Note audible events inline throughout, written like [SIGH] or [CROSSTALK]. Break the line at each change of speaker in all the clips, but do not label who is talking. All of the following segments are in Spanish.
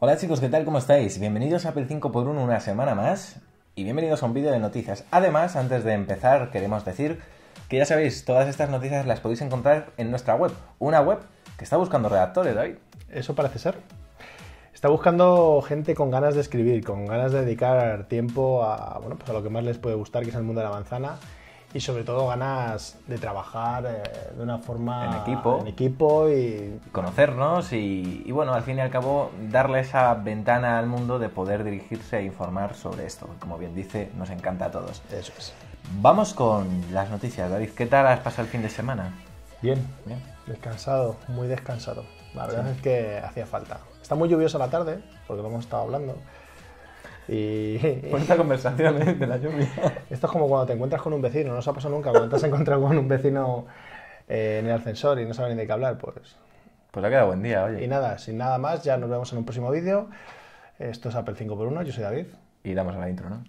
Hola chicos, ¿qué tal? ¿Cómo estáis? Bienvenidos a Apple 5x1 una semana más y bienvenidos a un vídeo de noticias. Además, antes de empezar, queremos decir que ya sabéis, todas estas noticias
las podéis encontrar en nuestra web, una web que está buscando redactores, David. Eso parece ser. Está buscando gente con ganas de escribir, con ganas de dedicar tiempo a, bueno, pues a lo que más les puede gustar, que es el mundo de la manzana, y sobre todo ganas de trabajar eh, de una forma en
equipo, en equipo y conocernos y, bueno, al fin y al cabo darle esa ventana al mundo de poder dirigirse e informar sobre esto. Como bien dice, nos encanta a todos. Eso es. Vamos con las noticias, David. ¿Qué tal has pasado el fin de semana?
Bien, bien. Descansado, muy descansado. La verdad es que hacía falta. Está muy lluviosa la tarde, porque lo hemos estado hablando. Y... [LAUGHS] esta conversación ¿eh? de la lluvia. [LAUGHS] Esto es como cuando te encuentras con un vecino, no se ha pasado nunca, cuando te has encontrado con un vecino eh, en el ascensor y no sabes ni de qué hablar, pues... Pues ha quedado buen día, oye. Y nada, sin nada más, ya nos vemos en un próximo vídeo. Esto es Apple 5x1, yo soy David. Y damos a la intro, ¿no? [LAUGHS]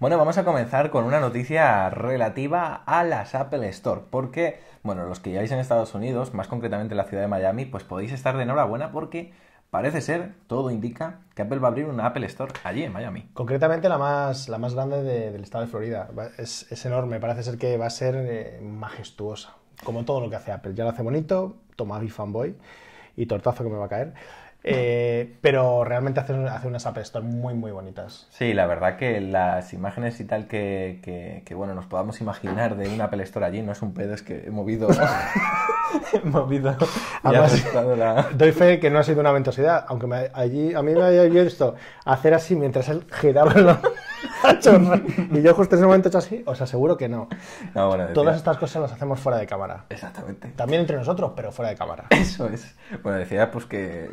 Bueno, vamos a comenzar con una noticia relativa a las Apple Store, porque, bueno, los que lleváis en Estados Unidos, más concretamente en la ciudad de Miami, pues podéis estar de enhorabuena porque
parece ser, todo indica,
que Apple va a abrir una Apple Store allí en Miami.
Concretamente la más, la más grande del estado de Florida. Es, enorme, parece ser que va a ser eh, majestuosa, como todo lo que hace Apple. Ya lo hace bonito, toma mi fanboy y tortazo que me va a caer. Eh, pero realmente hace, hace, unas App muy, muy bonitas.
Sí, la verdad que las imágenes y tal que, que, bueno, nos podamos imaginar de una Apple allí no es un pedo, es que he movido. [LAUGHS]
he movido. [LAUGHS] [LAUGHS] doy fe que no ha sido una ventosidad, aunque allí a mí me había visto hacer así mientras él giraba. [LAUGHS] y yo justo en ese momento he hecho así, os aseguro que no. Todas estas cosas las hacemos fuera de cámara. Exactamente. También entre nosotros, pero fuera de cámara.
Eso es. Bueno, decía pues que...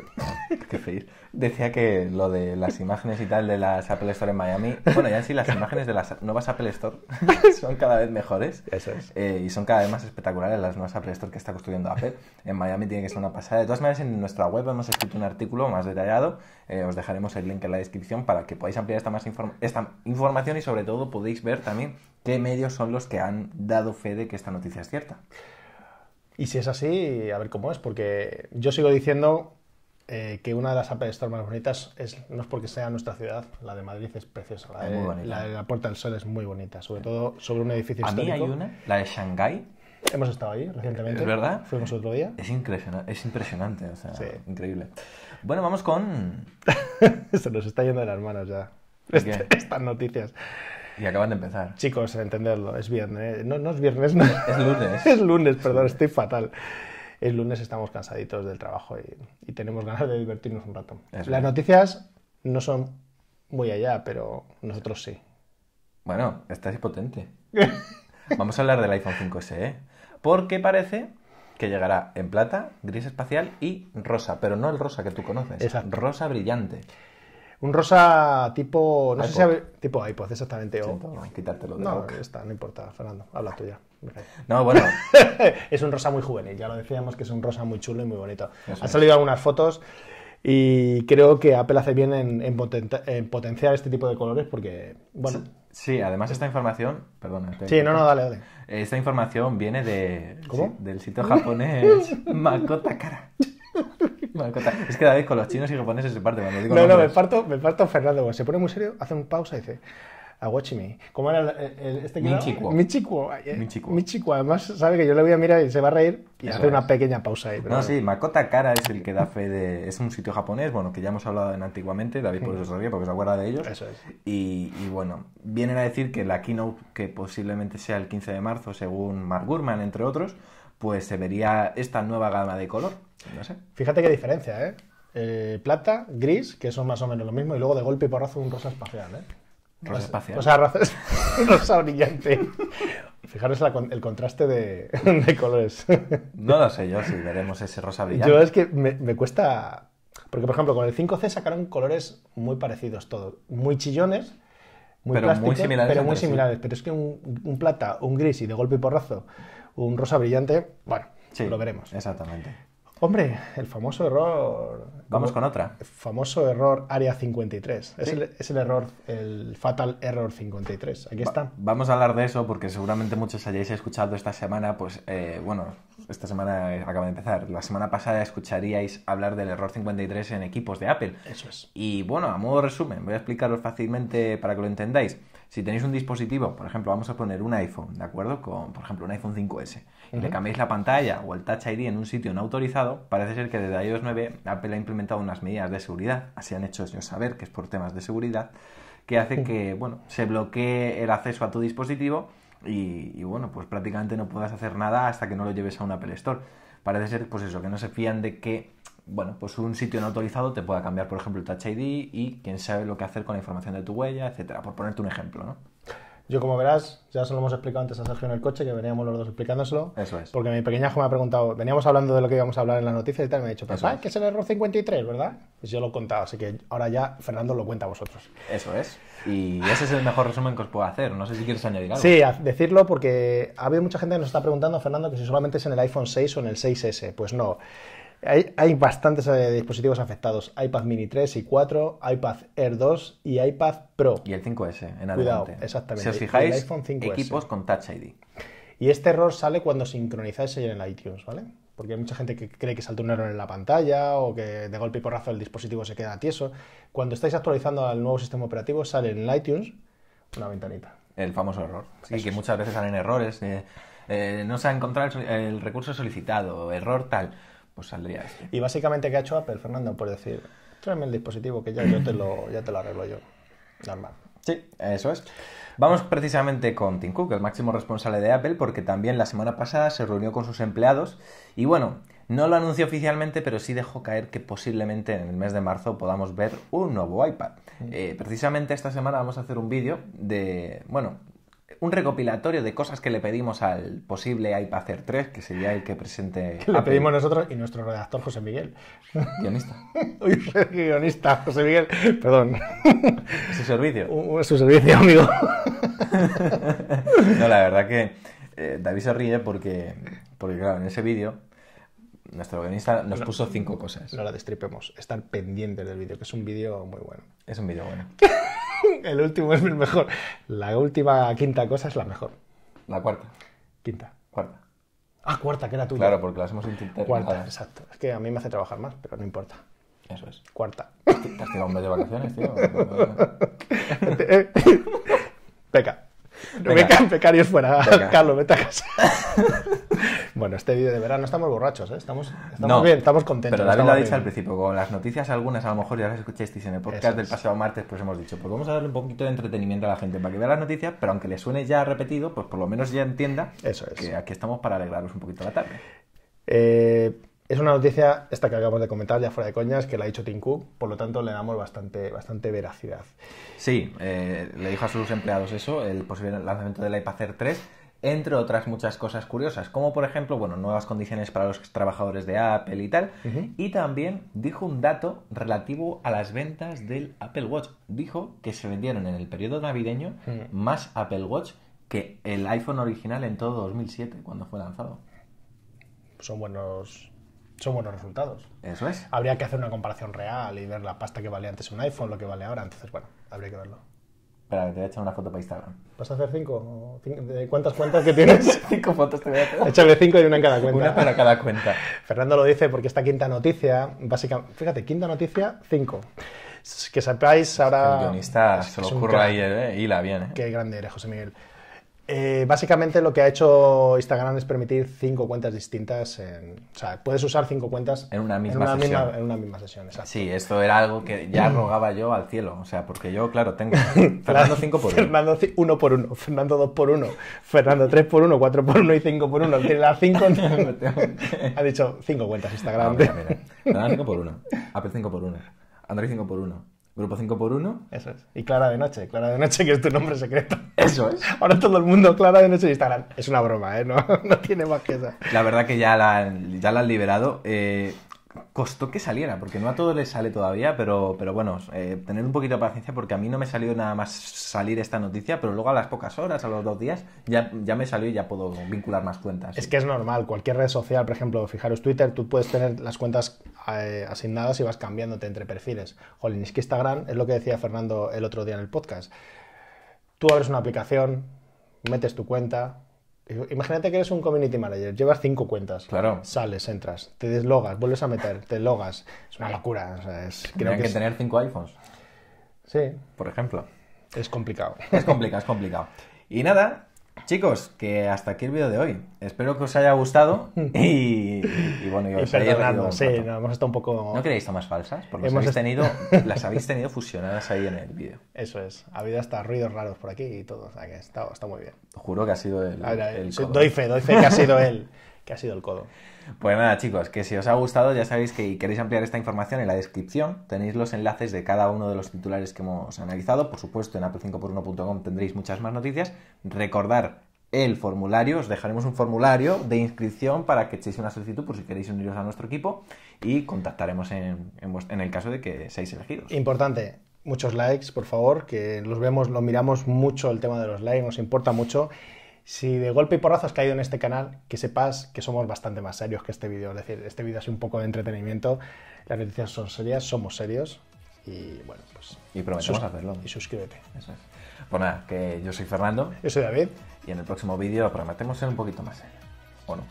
que feliz decía que lo de las imágenes y tal de las Apple Store en Miami, bueno, ya en sí las imágenes de las nuevas Apple Store [LAUGHS] son cada vez mejores Eso es. Eh, y son cada vez más espectaculares las nuevas Apple Store que está construyendo Apple. En Miami tiene que ser una pasada. De todas maneras, en nuestra web hemos escrito un artículo más detallado, eh, os dejaremos el link en la descripción para que podáis ampliar esta, más esta información y sobre todo podéis ver también qué medios son los que han dado fe de que esta noticia es cierta.
Y si es así, a ver cómo es, porque yo sigo diciendo eh, que una de las Apple más bonitas es, no es porque sea nuestra ciudad, la de Madrid es preciosa, la, de, la Puerta del Sol es muy bonita, sobre todo sobre un edificio A mí hay una, la de Shanghái. Hemos estado ahí recientemente. ¿Es verdad? Fuimos otro día. Es, impresionante, es impresionante, o sea, sí. increíble. Bueno, vamos con... [LAUGHS] Se nos está yendo de las manos ya. Este, estas noticias. Y acaban de empezar. Chicos, entenderlo, es viernes. Eh, no, no es viernes, no. Es lunes. [LAUGHS] es lunes, perdón, estoy fatal el lunes estamos cansaditos del trabajo y, tenemos ganas de divertirnos un rato. Las noticias no son muy allá, pero nosotros sí.
Bueno, estás potente. [LAUGHS] Vamos a hablar del iPhone 5SE, ¿eh? porque parece que llegará en plata, gris espacial y rosa, pero no el rosa que tú
conoces, rosa brillante. Un rosa tipo. No iPod. sé Tipo exactamente. quitártelo de Está, no importa, Fernando. Habla tuya. No, bueno. [LAUGHS] es un rosa muy juvenil, ya lo decíamos que es un rosa muy chulo y muy bonito. Han salido algunas fotos y creo que Apple hace bien en, potenciar este tipo de colores porque, bueno. Sí, además esta información,
perdón Sí, no, no, dale, dale. Esta información viene de, del sitio japonés [LAUGHS] Makota cara Es que vez con los chinos y japoneses se parte. Cuando digo no, no, me
parto, me parto Fernando. Se pone muy serio, hace un pausa y dice a Watchme, ¿Cómo era el, mi chico, mi chico, mi chico. Además, sabe que yo le voy a mirar y se va a reír y hace una pequeña pausa ahí. No, sí,
Makota Kara es el que da fe de... Es un sitio japonés, bueno, que ya hemos hablado en antiguamente, David por eso sabía, porque se acuerda de ellos. Eso es. Y, bueno, vienen a decir que la keynote, que posiblemente sea el 15 de marzo, según Mark Gurman, entre otros, pues se vería esta nueva gama de color. No sé.
Fíjate qué diferencia, ¿eh? Eh, plata, gris, que son más o menos lo mismo, y luego de golpe y porrazo un rosa espacial. ¿eh? Rosa espacial. O sea, rosa, brillante. Fijaros el contraste [LAUGHS] de, colores. No lo sé yo si veremos ese rosa brillante. Yo es que me, cuesta. Porque, por ejemplo, con el 5C sacaron colores muy parecidos todos. Muy chillones,
muy plásticos, similares. Pero muy similares.
Pero es que un, un, plata, un gris y de golpe y porrazo, un rosa brillante, bueno, lo veremos. Exactamente. Hombre, el famoso error. Vamos con otra. El famoso error área 53. Es, el, es, el, error, el fatal error 53. Aquí está.
vamos a hablar de eso porque seguramente muchos hayáis escuchado esta semana, pues, eh, bueno, esta semana acaba de empezar. La semana pasada escucharíais hablar del error 53 en equipos de Apple. Eso es. Y bueno, a modo resumen, voy a explicaros fácilmente para que lo entendáis. Si tenéis un dispositivo, por ejemplo, vamos a poner un iPhone, ¿de acuerdo? Con, por ejemplo, un iPhone 5S, y le cambiáis la pantalla o el Touch ID en un sitio no autorizado, parece ser que desde iOS 9 Apple ha implementado unas medidas de seguridad, así han hecho ellos saber que es por temas de seguridad, que hace que, bueno, se bloquee el acceso a tu dispositivo y, y, bueno, pues prácticamente no puedas hacer nada hasta que no lo lleves a un Apple Store. Parece ser, pues eso, que no se fían de que bueno, pues un sitio no autorizado te pueda cambiar, por ejemplo, el Touch ID y quién sabe lo que hacer con la información de tu huella, etcétera, por ponerte un ejemplo,
¿no? Yo, como verás, ya se lo hemos explicado antes a Sergio en el coche, que veníamos los dos explicándoselo. Eso es. Porque mi hijo me ha preguntado, veníamos hablando de lo que íbamos a hablar en la noticia y tal, y me ha dicho, papá, que es el error 53, ¿verdad? Pues yo lo he contado, así que ahora ya Fernando lo cuenta a vosotros. Eso es. Y ese es el mejor
resumen que os puedo hacer. No sé si quieres añadir algo. Sí,
decirlo porque ha habido mucha gente que nos está preguntando, Fernando, que si solamente es en el iPhone 6 o en el 6S. Pues no. Hay, bastantes eh, dispositivos afectados. iPad mini 3 y 4, iPad Air 2 y iPad Pro. Y el 5S en adelante. Cuidado, exactamente. Si os fijáis, equipos con Touch ID. Y este error sale cuando sincronizáis en el iTunes, ¿vale? Porque hay mucha gente que cree que salta un error en la pantalla o que de golpe y porrazo el dispositivo se queda tieso. Cuando estáis actualizando al nuevo sistema operativo, sale en iTunes una ventanita.
El famoso error. Sí, que muchas veces salen errores. Eh, eh, no se ha encontrado el recurso solicitado, error tal. Pues saldría
Y básicamente, ¿qué ha hecho Apple, Fernando? Por decir, tráeme el dispositivo que ya, yo te, lo, ya te lo arreglo yo. Normal.
Sí, eso es. Vamos precisamente con Tim Cook, el máximo responsable de Apple, porque también la semana pasada se reunió con sus empleados y bueno, no lo anunció oficialmente, pero sí dejó caer que posiblemente en el mes de marzo podamos ver un nuevo iPad. Mm. Eh, precisamente esta semana vamos a hacer un vídeo de, bueno, un recopilatorio de cosas que le pedimos al posible iPacer 3, que sería el que presente. [LAUGHS] Que le pedimos
nosotros y nuestro redactor José Miguel. Guionista. [LAUGHS] Uy, [LAUGHS] guionista, José Miguel,
perdón. Su servicio. su servicio, amigo. no, la verdad que eh, David se ríe porque,
porque, claro, en ese vídeo nuestro guionista nos puso cinco cosas. No la destripemos, estar pendiente del vídeo, que es un vídeo muy bueno. Es un vídeo bueno. [LAUGHS] el último es el mejor. La última quinta cosa es la mejor. La cuarta. Quinta. Cuarta. Ah, cuarta, que era tuya. Claro, porque hacemos hemos intentado. Cuarta, exacto. Es que a mí me hace trabajar más, pero no importa. Eso es. Cuarta. ¿Te has tirado un mes de vacaciones, tío? Peca. [LAUGHS] Peca. Pecarios fuera. Carlos, vete a casa. [LAUGHS] Bueno, este vídeo de verano estamos borrachos, ¿eh? estamos, estamos bien, estamos contentos. Pero David lo ha dicho al
principio, con las noticias algunas a lo mejor ya las escuchasteis en el podcast del pasado martes, pues hemos dicho, pues vamos a darle un poquito de entretenimiento a la gente para que vea las noticias, pero aunque le suene ya repetido, pues por lo menos ya entienda que aquí estamos para alegraros un
poquito la tarde. Eh, es una noticia, esta que acabamos de comentar, ya fuera de coñas, que la ha dicho Tim por lo tanto le damos bastante, bastante veracidad.
Sí, eh, le dijo a sus empleados eso, el posible lanzamiento del la iPad Air 3 entre otras muchas cosas curiosas, como por ejemplo, bueno, nuevas condiciones para los trabajadores de Apple y tal. Y también dijo un dato relativo a las ventas del Apple Watch. Dijo que se vendieron en el periodo navideño mm. más Apple Watch que el iPhone original en todo 2007, cuando fue lanzado.
Son buenos son buenos resultados. Eso es. Habría que hacer una comparación real y ver la pasta que valía antes un iPhone, lo que vale ahora. Entonces, bueno, habría que verlo.
Espera, te voy a echar una foto
para Instagram. ¿Vas a hacer cinco? ¿De cuántas cuentas que tienes? [LAUGHS] cinco fotos te voy a hacer. Échame cinco y una en cada cuenta. Una para cada cuenta. Fernando lo dice porque esta quinta noticia, básicamente, fíjate, quinta noticia, cinco. Que sepáis ahora... El guionista se lo ocurre ahí,
eh, la viene.
Qué grande eres, José Miguel. Eh, básicamente lo que ha hecho Instagram es permitir cinco cuentas distintas. En, o sea, puedes usar cinco cuentas en una misma en una sesión. Misma, en una misma sesión exacto.
Sí, esto era algo que ya mm. rogaba yo al cielo. O sea, porque yo, claro, tengo [LAUGHS] Fernando 5 por 1. Fernando
1 por 1, Fernando 2 por 1, Fernando 3 por 1, 4 por 1 y 5 por 1. Tiene las 5. [LAUGHS] ha dicho cinco cuentas Instagram. mira, ah, mira. Fernando 5
por 1, Apple 5 por 1, Android 5 por 1. Grupo 5 por 1
Eso es. Y Clara de Noche, Clara de Noche, que es tu nombre secreto. Eso es. [LAUGHS] Ahora todo el mundo, Clara de Noche Instagram. Es una broma, ¿eh? [LAUGHS] No, tiene más que esa.
La verdad que ya la, ya la han liberado. Eh, costó que saliera, porque no a todo le sale todavía, pero, bueno, eh, tener un poquito de paciencia porque a mí no me salió nada más salir esta noticia, pero luego a las pocas horas, a los dos días, ya, ya me salió y ya puedo vincular más cuentas. Es que
es normal, cualquier red social, por ejemplo, fijaros Twitter, tú puedes tener las cuentas eh, asignadas y vas cambiándote entre perfiles. Jolín, es que Instagram es lo que decía Fernando el otro día en el podcast. Tú abres una aplicación, metes tu cuenta, Imagínate que eres un community manager, llevas cinco cuentas. Claro. Sales, entras, te deslogas, vuelves a meter, te logas. Es una locura. O es, creo que, tener cinco iPhones. Sí. Por ejemplo. Es complicado. Es complicado,
es complicado. [LAUGHS] Y nada, Chicos, que hasta aquí el vídeo de hoy. Espero que os haya gustado
[LAUGHS] y, bueno, yo y no, hemos estado
un poco... ¿No queréis tomas falsas? Porque hemos [LAUGHS] las habéis tenido fusionadas ahí en el vídeo.
Eso es. Ha habido hasta ruidos raros por aquí y todo. O sea que está, muy bien.
Juro que ha sido el... el doy fe, doy fe que ha sido [LAUGHS] él que ha sido el codo. Pues nada, chicos, que si os ha gustado, ya sabéis que queréis ampliar esta información en la descripción. Tenéis los enlaces de cada uno de los titulares que hemos analizado. Por supuesto, en apple5x1.com tendréis muchas más noticias. Recordar el formulario, os dejaremos un formulario de inscripción para que echéis una solicitud por si queréis uniros a nuestro equipo y contactaremos en, en, en el caso de que seáis elegidos. Importante,
muchos likes, por favor, que los vemos, lo miramos mucho el tema de los likes, nos importa mucho. Si de golpe y porrazo has caído en este canal, que sepas que somos bastante más serios que este vídeo. Es decir, este vídeo es un poco de entretenimiento, las noticias son serias, somos serios y bueno, pues... Y prometemos hacerlo. Y suscríbete. Eso es.
Pues nada, que yo soy Fernando. Yo soy David. Y en el próximo vídeo prometemos ser un poquito más serios. ¿O no?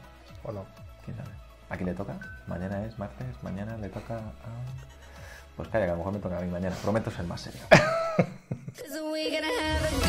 ¿O no? ¿Quién sabe? ¿A quién le toca? Mañana es martes, mañana le toca a... Pues calla, que a lo mejor me toca a mí mañana. Prometo ser más serio.
[LAUGHS] [LAUGHS]